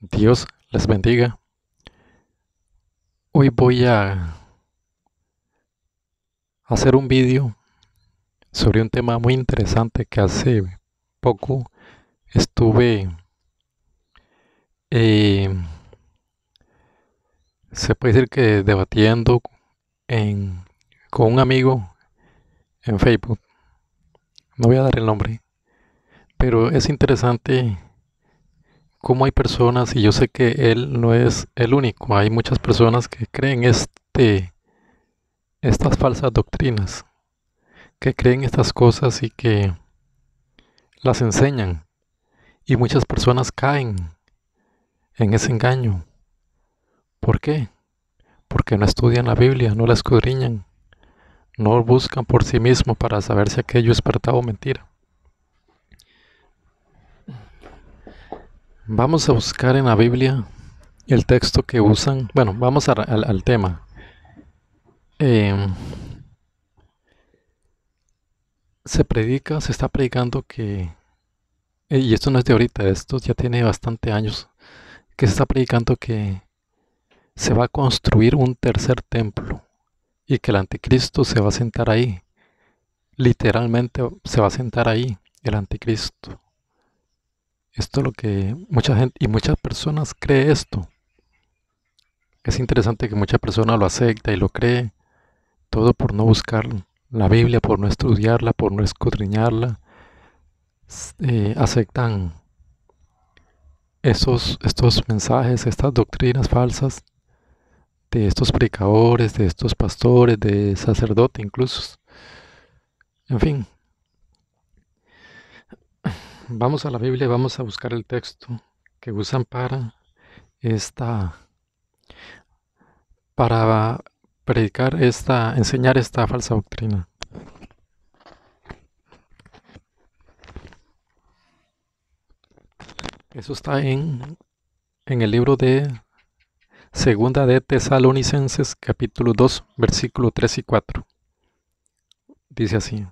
Dios les bendiga. Hoy voy a hacer un vídeo sobre un tema muy interesante que hace poco estuve, eh, se puede decir que debatiendo con un amigo en Facebook. No voy a dar el nombre, pero es interesante cómo hay personas, y yo sé que él no es el único, hay muchas personas que creen este, estas falsas doctrinas, que creen estas cosas y que las enseñan. Y muchas personas caen en ese engaño. ¿Por qué? Porque no estudian la Biblia, no la escudriñan, no buscan por sí mismo para saber si aquello es verdad o mentira. Vamos a buscar en la Biblia el texto que usan. Bueno, vamos al, tema. Em, se predica, se está predicando que, eh, y esto no es de ahorita, esto ya tiene bastante años, que se está predicando que se va a construir un tercer templo y que el anticristo se va a sentar ahí. Literalmente se va a sentar ahí el anticristo esto es lo que mucha gente y muchas personas cree esto. Es interesante que muchas personas lo acepta y lo cree, todo por no buscar la Biblia, por no estudiarla, por no escudriñarla. Eh, aceptan esos, estos mensajes, estas doctrinas falsas de estos predicadores, de estos pastores, de sacerdotes incluso. En fin, vamos a la Biblia y vamos a buscar el texto que usan para esta para predicar esta, enseñar esta falsa doctrina. Eso está en, en el libro de Segunda de Tesalonicenses capítulo 2 versículo 3 y 4. Dice así.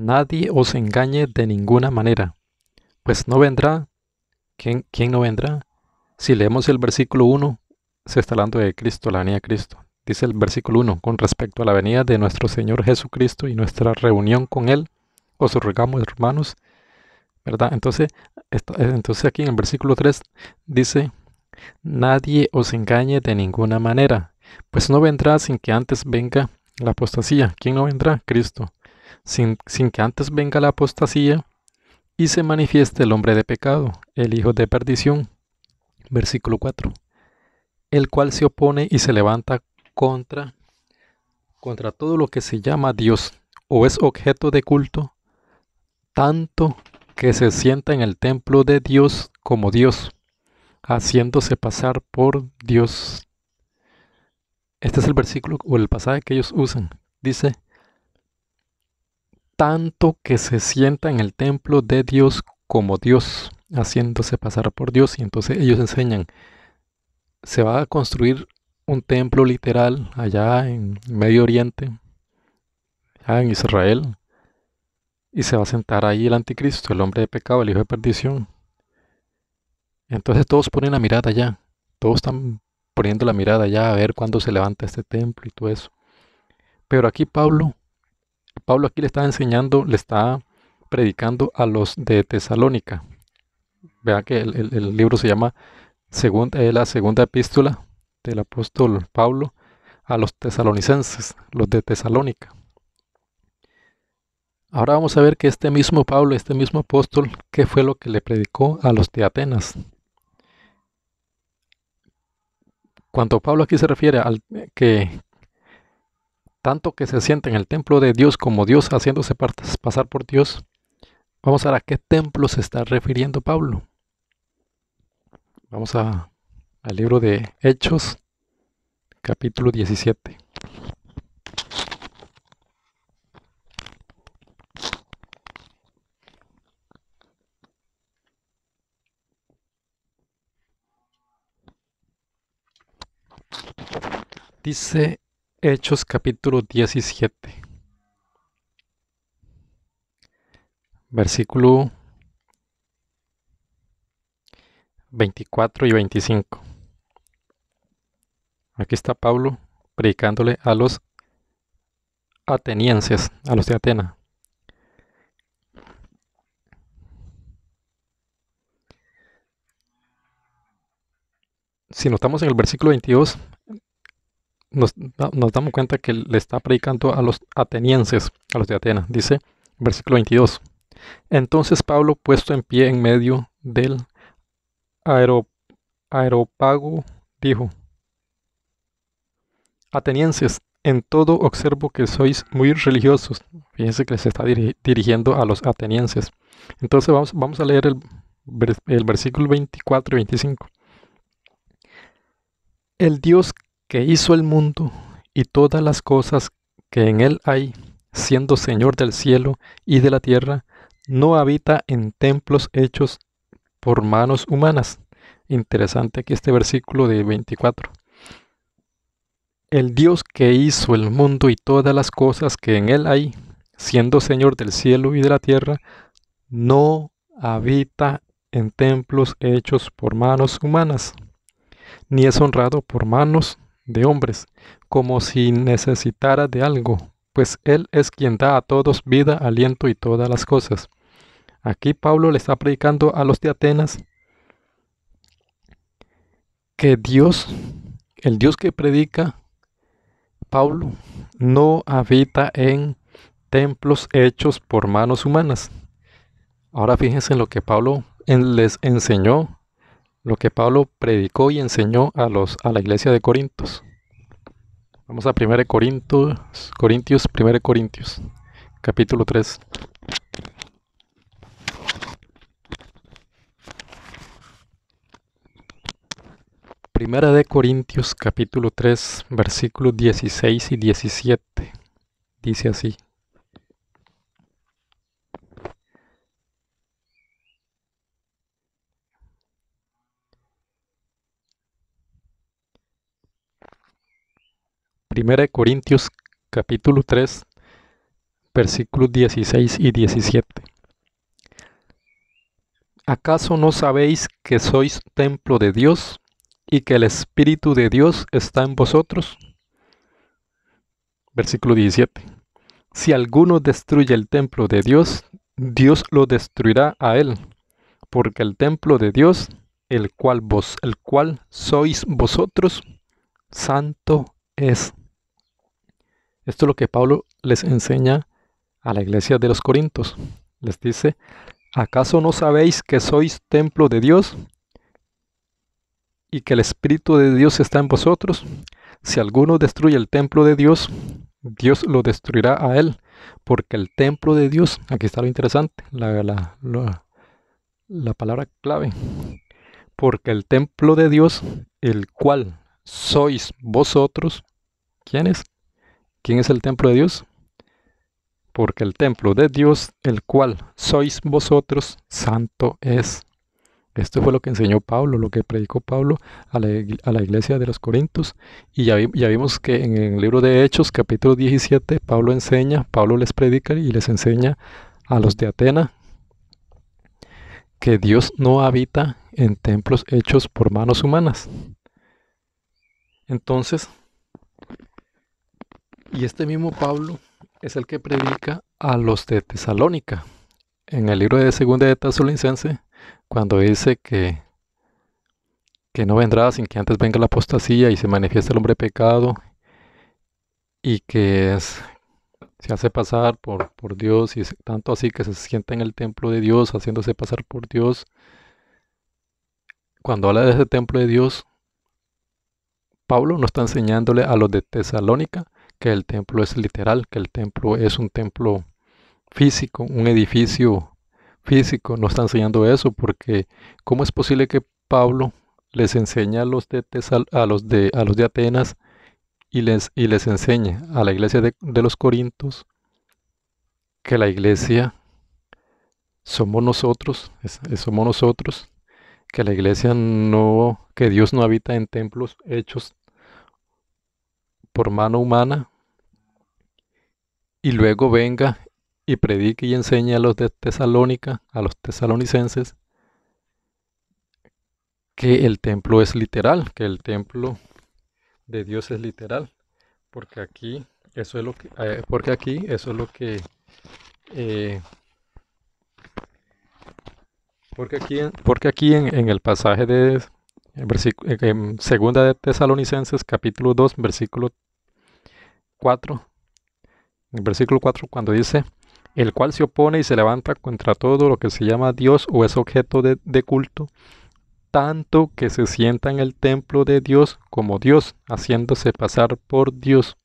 Nadie os engañe de ninguna manera, pues no vendrá. ¿Quién, no vendrá? Si leemos el versículo 1, se está hablando de Cristo, la venida de Cristo. Dice el versículo 1, con respecto a la venida de nuestro Señor Jesucristo y nuestra reunión con Él, os rogamos, hermanos, ¿verdad? Entonces, entonces aquí en el versículo 3 dice, nadie os engañe de ninguna manera, pues no vendrá sin que antes venga la apostasía. ¿Quién no vendrá? Cristo sin, que antes venga la apostasía y se manifieste el hombre de pecado, el hijo de perdición. Versículo 4. El cual se opone y se levanta contra contra todo lo que se llama Dios o es objeto de culto, tanto que se sienta en el templo de Dios como Dios, haciéndose pasar por Dios. Este es el versículo o el pasaje que ellos usan. Dice, tanto que se sienta en el templo de Dios como Dios, haciéndose pasar por Dios. Y entonces ellos enseñan, se va a construir un templo literal allá en Medio Oriente, en Israel, y se va a sentar ahí el anticristo, el hombre de pecado, el hijo de perdición. Entonces todos ponen la mirada allá, todos están poniendo la mirada allá a ver cuándo se levanta este templo y todo eso. Pero aquí Pablo Pablo aquí le está enseñando, le está predicando a los de Tesalónica. Vea que el, libro se llama eh, la segunda epístola del apóstol Pablo a los tesalonicenses, los de Tesalónica. Ahora vamos a ver que este mismo Pablo, este mismo apóstol, ¿qué fue lo que le predicó a los de Atenas? Cuando Pablo aquí se refiere al eh, que, tanto que se sienta en el templo de Dios como Dios haciéndose pasar por Dios, vamos a ver a qué templo se está refiriendo Pablo. Vamos a, al libro de Hechos, capítulo 17. Dice Hechos capítulo 17. Versículo 24 y 25. Aquí está Pablo predicándole a los atenienses, a los de Atena. Si notamos en el versículo 22, nos, damos cuenta que le está predicando a los atenienses, a los de Atenas. Dice, versículo 22. Entonces Pablo, puesto en pie en medio del aeropago, dijo, Atenienses, en todo observo que sois muy religiosos. Fíjense que se está dirigiendo a los atenienses. Entonces vamos, a leer el, versículo 24 y 25. El Dios que hizo el mundo y todas las cosas que en él hay, siendo Señor del cielo y de la tierra, no habita en templos hechos por manos humanas. Interesante aquí este versículo de 24. El Dios que hizo el mundo y todas las cosas que en él hay, siendo Señor del cielo y de la tierra, no habita en templos hechos por manos humanas, ni es honrado por manos de hombres, como si necesitara de algo, pues Él es quien da a todos vida, aliento y todas las cosas. Aquí Pablo le está predicando a los de Atenas que Dios, el Dios que predica Pablo, no habita en templos hechos por manos humanas. Ahora fíjense en lo que Pablo les enseñó lo que Pablo predicó y enseñó a, los, a la iglesia de Corintios. Vamos a 1 Corintios, Corintios, 1 Corintios, capítulo 3. 1 de Corintios capítulo 3 versículos 16 y 17. Dice así. 1 Corintios capítulo 3, versículos 16 y 17. ¿Acaso no sabéis que sois templo de Dios y que el Espíritu de Dios está en vosotros? Versículo 17. Si alguno destruye el templo de Dios, Dios lo destruirá a él, porque el templo de Dios, el cual el cual sois vosotros, santo es. Esto es lo que Pablo les enseña a la iglesia de los Corintios. Les dice, ¿acaso no sabéis que sois templo de Dios y que el Espíritu de Dios está en vosotros? Si alguno destruye el templo de Dios, Dios lo destruirá a él, porque el templo de Dios, aquí está lo interesante, la, la, palabra clave, porque el templo de Dios, el cual sois vosotros, es? ¿Quién es el templo de Dios? Porque el templo de Dios, el cual sois vosotros, santo es. Esto fue lo que enseñó Pablo, lo que predicó Pablo a la, iglesia de los Corintios. Y ya, ya, vimos que en el libro de Hechos, capítulo 17, Pablo enseña, Pablo les predica y les enseña a los de Atena que Dios no habita en templos hechos por manos humanas. Entonces, y este mismo Pablo es el que predica a los de Tesalónica en el libro de Segunda de Tesalonicense, cuando dice que, que no vendrá sin que antes venga la apostasía y se manifieste el hombre pecado y que se hace pasar por, por Dios y es tanto así que se sienta en el templo de Dios haciéndose pasar por Dios. Cuando habla de ese templo de Dios, Pablo no está enseñándole a los de Tesalónica, que el templo es literal, que el templo es un templo físico, un edificio físico. No está enseñando eso porque ¿cómo es posible que Pablo les enseñe a los de, a los de, a los de Atenas y les, y les enseñe a la iglesia de, de los Corintos que la iglesia somos nosotros, somos nosotros, que la iglesia no, que Dios no habita en templos hechos por mano humana y luego venga y predique y enseñe a los de Tesalónica, a los tesalonicenses, que el templo es literal, que el templo de Dios es literal, porque aquí eso es lo que, eh, porque aquí eso es lo que, eh, porque aquí, porque aquí en el pasaje de en eh, em, segunda de Tesalonicenses capítulo 2, versículo 4. En el versículo 4 cuando dice, el cual se opone y se levanta contra todo lo que se llama Dios o es objeto de culto, tanto que se sienta en el templo de Dios como Dios, haciéndose pasar por Dios.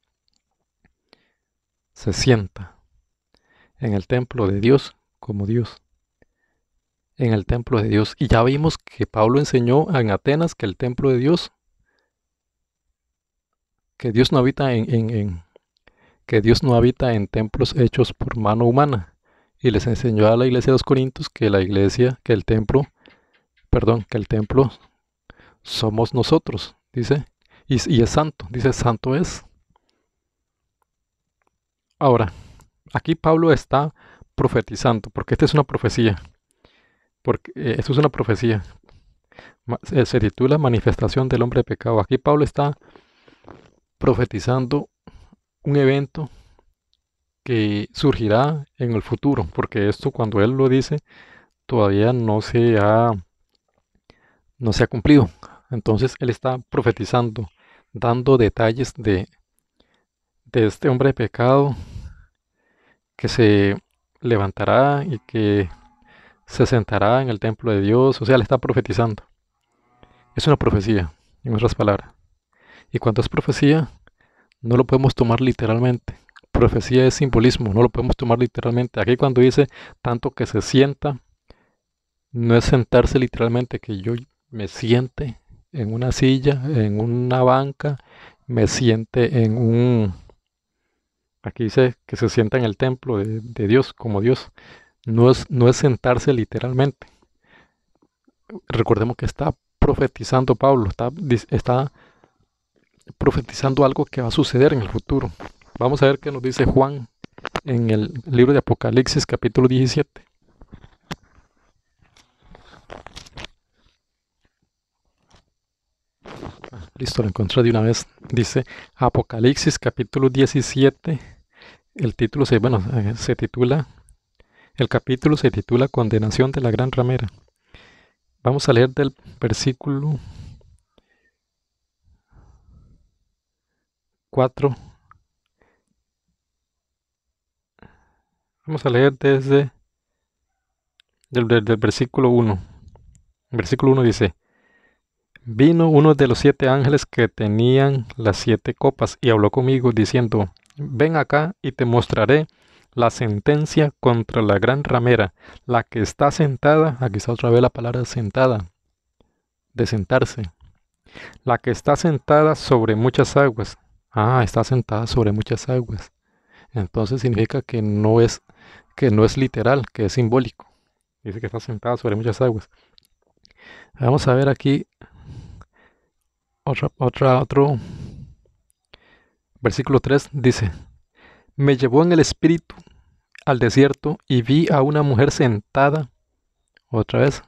Se sienta en el templo de Dios como Dios en el templo de Dios. Y ya vimos que Pablo enseñó en Atenas que el templo de Dios, que Dios no habita en, que Dios no habita en templos hechos por mano humana. Y les enseñó a la iglesia de los Corintios que la iglesia, que el templo, perdón, que el templo somos nosotros, dice, y es santo, dice, santo es. Ahora, aquí Pablo está profetizando, porque esta es una profecía porque eh, esto es una profecía. Se, titula Manifestación del hombre de pecado. Aquí Pablo está profetizando un evento que surgirá en el futuro, porque esto cuando él lo dice todavía no se ha no se ha cumplido. Entonces él está profetizando, dando detalles de de este hombre de pecado que se levantará y que se sentará en el templo de Dios, o sea, le está profetizando. Es una profecía, en otras palabras. Y cuando es profecía, no lo podemos tomar literalmente. Profecía es simbolismo, no lo podemos tomar literalmente. Aquí cuando dice tanto que se sienta, no es sentarse literalmente, que yo me siente en una silla, en una banca, me siente en un... Aquí dice que se sienta en el templo de, Dios, como Dios. No es, sentarse literalmente. Recordemos que está profetizando Pablo, está, está profetizando algo que va a suceder en el futuro. Vamos a ver qué nos dice Juan en el libro de Apocalipsis capítulo 17. Ah, listo, lo encontré de una vez. Dice Apocalipsis capítulo 17. El título bueno, se titula el capítulo se titula Condenación de la Gran Ramera. Vamos a leer del versículo 4. Vamos a leer desde el versículo 1. El versículo 1 dice, vino uno de los siete ángeles que tenían las siete copas y habló conmigo diciendo, ven acá y te mostraré la sentencia contra la gran ramera, la que está sentada, aquí está otra vez la palabra sentada, de sentarse, la que está sentada sobre muchas aguas. Ah, está sentada sobre muchas aguas. Entonces significa que no es que no es literal, que es simbólico. Dice que está sentada sobre muchas aguas. Vamos a ver aquí otra, otra, otro versículo 3 dice, me llevó en el espíritu al desierto y vi a una mujer sentada, otra vez,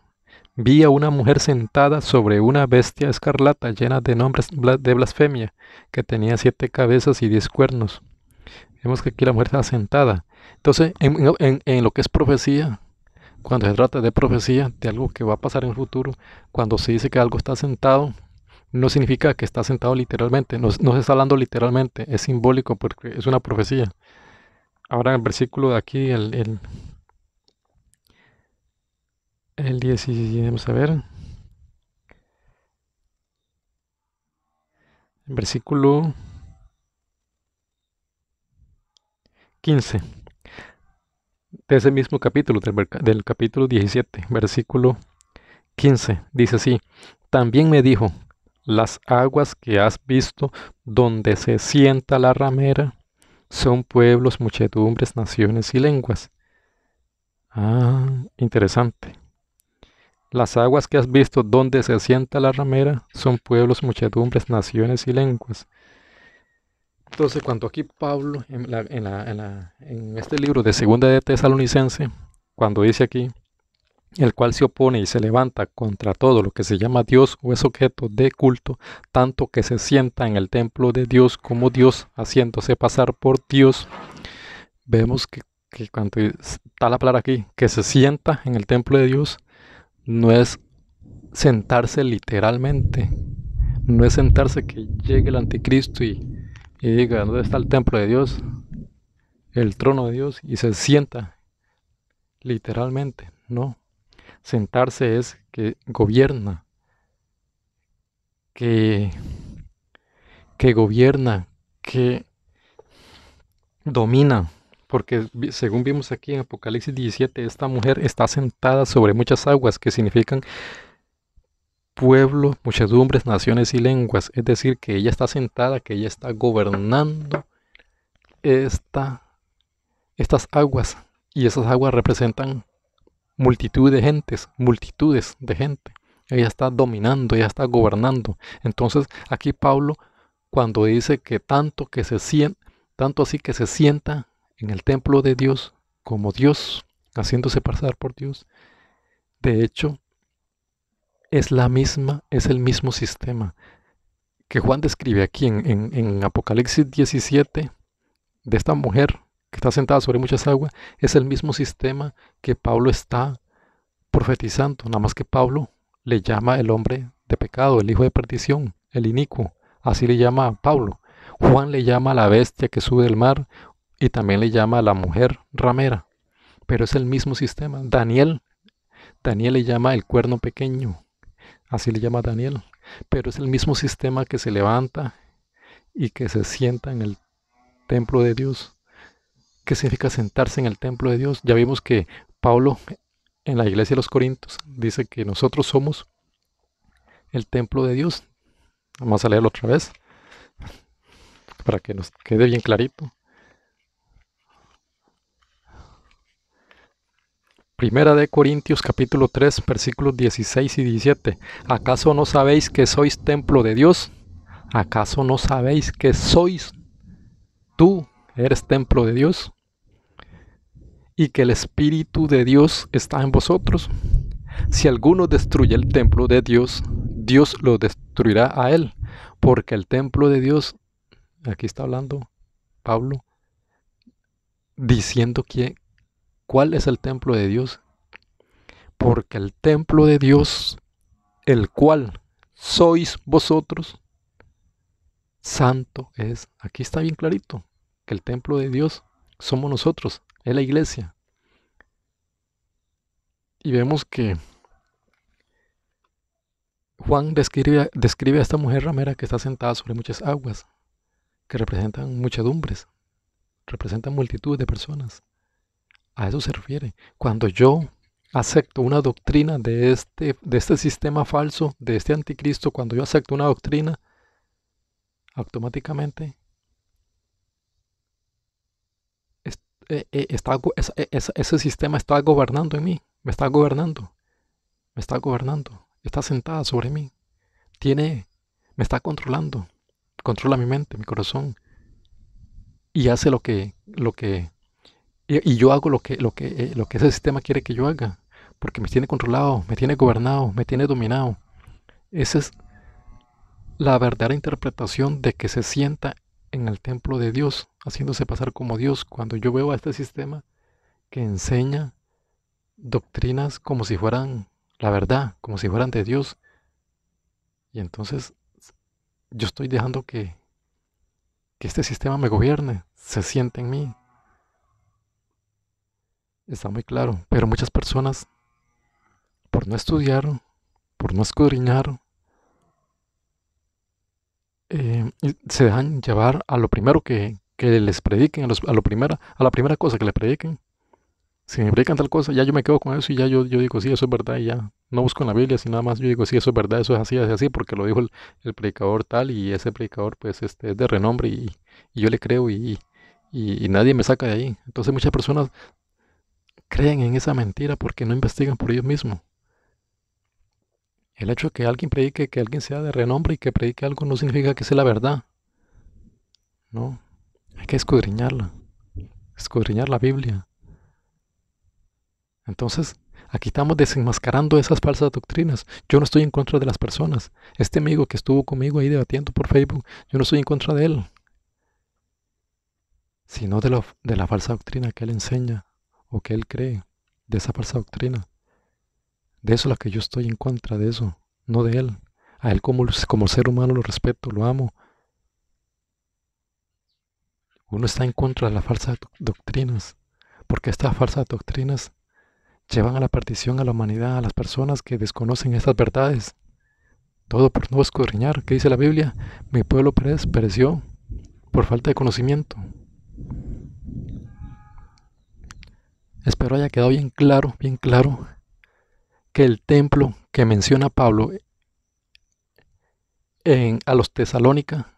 vi a una mujer sentada sobre una bestia escarlata llena de nombres de blasfemia, que tenía siete cabezas y diez cuernos. Vemos que aquí la mujer está sentada. Entonces, en, en lo que es profecía, cuando se trata de profecía, de algo que va a pasar en el futuro, cuando se dice que algo está sentado, no significa que está sentado literalmente, no, se está hablando literalmente, es simbólico porque es una profecía. Ahora el versículo de aquí, el, el, 17, vamos a ver. Versículo 15 de ese mismo capítulo, del, del capítulo 17, versículo 15, dice así, también me dijo, las aguas que has visto donde se sienta la ramera son pueblos, muchedumbres, naciones y lenguas. Ah, interesante. Las aguas que has visto donde se sienta la ramera son pueblos, muchedumbres, naciones y lenguas. Entonces, cuando aquí Pablo, en, este libro de Segunda de Tesalonicense, cuando dice aquí, el cual se opone y se levanta contra todo lo que se llama Dios o es objeto de culto, tanto que se sienta en el templo de Dios como Dios, haciéndose pasar por Dios. Vemos que, cuando está la palabra aquí, que se sienta en el templo de Dios, no es sentarse literalmente, no es sentarse que llegue el anticristo y diga, ¿dónde está el templo de Dios? El trono de Dios y se sienta literalmente, no sentarse es que gobierna, que, que gobierna, que domina, porque según vimos aquí en Apocalipsis 17, esta mujer está sentada sobre muchas aguas que significan pueblos, muchedumbres, naciones y lenguas. Es decir, que ella está sentada, que ella está gobernando estas aguas. Y esas aguas representan multitud de gentes, multitudes de gente. Ella está dominando, ella está gobernando. Entonces aquí Pablo, cuando dice que tanto que se sienta, tanto así que se sienta en el templo de Dios como Dios, haciéndose pasar por Dios, de hecho, es la misma, es el mismo sistema que Juan describe aquí en, en Apocalipsis 17 de esta mujer que está sentada sobre muchas aguas, es el mismo sistema que Pablo está profetizando, nada más que Pablo le llama el hombre de pecado, el hijo de perdición, el inicuo, así le llama a Pablo. Juan le llama a la bestia que sube del mar y también le llama a la mujer ramera, pero es el mismo sistema. Daniel, Daniel le llama el cuerno pequeño, así le llama Daniel, pero es el mismo sistema que se levanta y que se sienta en el templo de Dios qué significa sentarse en el templo de Dios. Ya vimos que Pablo en la iglesia de los Corintios dice que nosotros somos el templo de Dios. Vamos a leerlo otra vez para que nos quede bien clarito. Primera de Corintios capítulo 3 versículos 16 y 17. ¿Acaso no sabéis que sois templo de Dios? ¿Acaso no sabéis que sois tú eres templo de Dios? y que el Espíritu de Dios está en vosotros. Si alguno destruye el templo de Dios, Dios lo destruirá a él, porque el templo de Dios, aquí está hablando Pablo, diciendo que, cuál es el templo de Dios. Porque el templo de Dios, el cual sois vosotros, santo es. Aquí está bien clarito, que el templo de Dios somos nosotros es la iglesia. Y vemos que Juan describe, describe a esta mujer ramera que está sentada sobre muchas aguas, que representan muchedumbres, representan multitud de personas. A eso se refiere. Cuando yo acepto una doctrina de este, de este sistema falso, de este anticristo, cuando yo acepto una doctrina, automáticamente Eh, eh, eh, ese sistema está gobernando en mí, me está gobernando, me está gobernando, está sentada sobre mí, tiene, me está controlando, controla mi mente, mi corazón y hace lo que, lo que, y, yo hago lo que, lo que, lo que ese sistema quiere que yo haga, porque me tiene controlado, me tiene gobernado, me tiene dominado. Esa es la verdadera interpretación de que se sienta en el templo de Dios, haciéndose pasar como Dios, cuando yo veo a este sistema que enseña doctrinas como si fueran la verdad, como si fueran de Dios, y entonces yo estoy dejando que, que este sistema me gobierne, se siente en mí. Está muy claro, pero muchas personas, por no estudiar, por no escudriñar, eh, se dejan llevar a lo primero que, les prediquen, a, lo primera, a la primera cosa que les prediquen. Si me predican tal cosa, ya yo me quedo con eso y ya yo, yo digo, sí, eso es verdad y ya. No busco en la Biblia, sino nada más yo digo, sí, eso es verdad, eso es así, es así, porque lo dijo el, predicador tal y ese predicador pues este, es de renombre y, yo le creo y, y nadie me saca de ahí. Entonces muchas personas creen en esa mentira porque no investigan por ellos mismos. El hecho de que alguien predique, que alguien sea de renombre y que predique algo no significa que sea la verdad. No, hay que escudriñarla, escudriñar la Biblia. Entonces, aquí estamos desenmascarando esas falsas doctrinas. Yo no estoy en contra de las personas. Este amigo que estuvo conmigo ahí debatiendo por Facebook, yo no estoy en contra de él, sino de, de la falsa doctrina que él enseña o que él cree, de esa falsa doctrina. De eso es que yo estoy en contra, de eso, no de él. A él como, como ser humano lo respeto, lo amo. Uno está en contra de las falsas doctrinas, porque estas falsas doctrinas llevan a la partición, a la humanidad, a las personas que desconocen estas verdades. Todo por no escudriñar. ¿Qué dice la Biblia? Mi pueblo pereció por falta de conocimiento. Espero haya quedado bien claro, bien claro que el templo que menciona Pablo en, a los Tesalónica,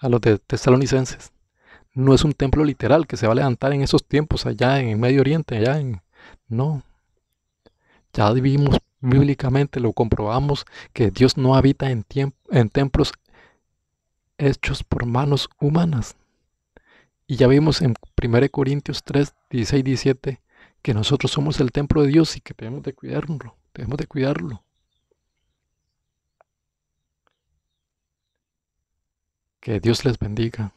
a los tesalonicenses, no es un templo literal que se va a levantar en esos tiempos allá en Medio Oriente, allá en... No. Ya vimos bíblicamente, lo comprobamos, que Dios no habita en, en templos hechos por manos humanas. Y ya vimos en 1 Corintios 3, 16, 17, que nosotros somos el templo de Dios y que debemos de cuidarlo, debemos de cuidarlo. Que Dios les bendiga.